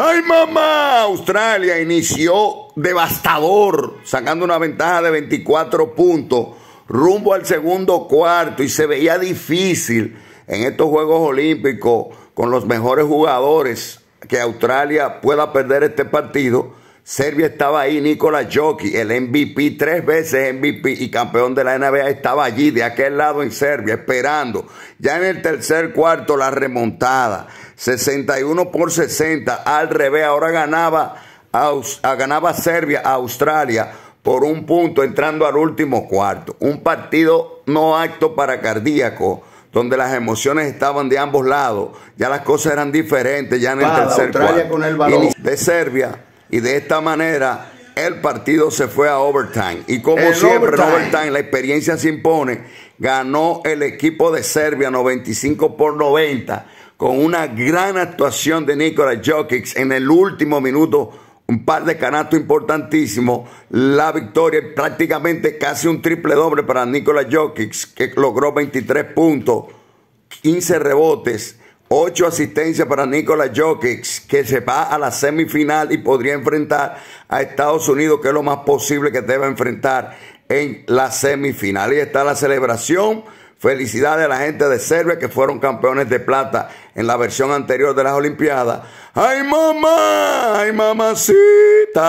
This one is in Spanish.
¡Ay, mamá! Australia inició devastador, sacando una ventaja de 24 puntos rumbo al segundo cuarto y se veía difícil en estos Juegos Olímpicos con los mejores jugadores que Australia pueda perder este partido. Serbia estaba ahí, Nikola Jockey, el MVP, tres veces MVP y campeón de la NBA, estaba allí de aquel lado en Serbia, esperando. Ya en el tercer cuarto, la remontada. 61 por 60, al revés, ahora ganaba, ah, ganaba Serbia a Australia por un punto entrando al último cuarto. Un partido no acto para cardíaco, donde las emociones estaban de ambos lados, ya las cosas eran diferentes, ya en el tercer cuarto. de Serbia, y de esta manera el partido se fue a overtime. Y como siempre, en overtime, la experiencia se impone, ganó el equipo de Serbia 95 por 90 con una gran actuación de Nikola Jokic en el último minuto, un par de canastos importantísimos, la victoria prácticamente casi un triple doble para Nikola Jokic, que logró 23 puntos, 15 rebotes, 8 asistencias para Nikola Jokic, que se va a la semifinal y podría enfrentar a Estados Unidos, que es lo más posible que deba enfrentar en la semifinal. Y está la celebración Felicidades a la gente de Serbia que fueron campeones de plata en la versión anterior de las Olimpiadas. ¡Ay, mamá! ¡Ay, mamacita!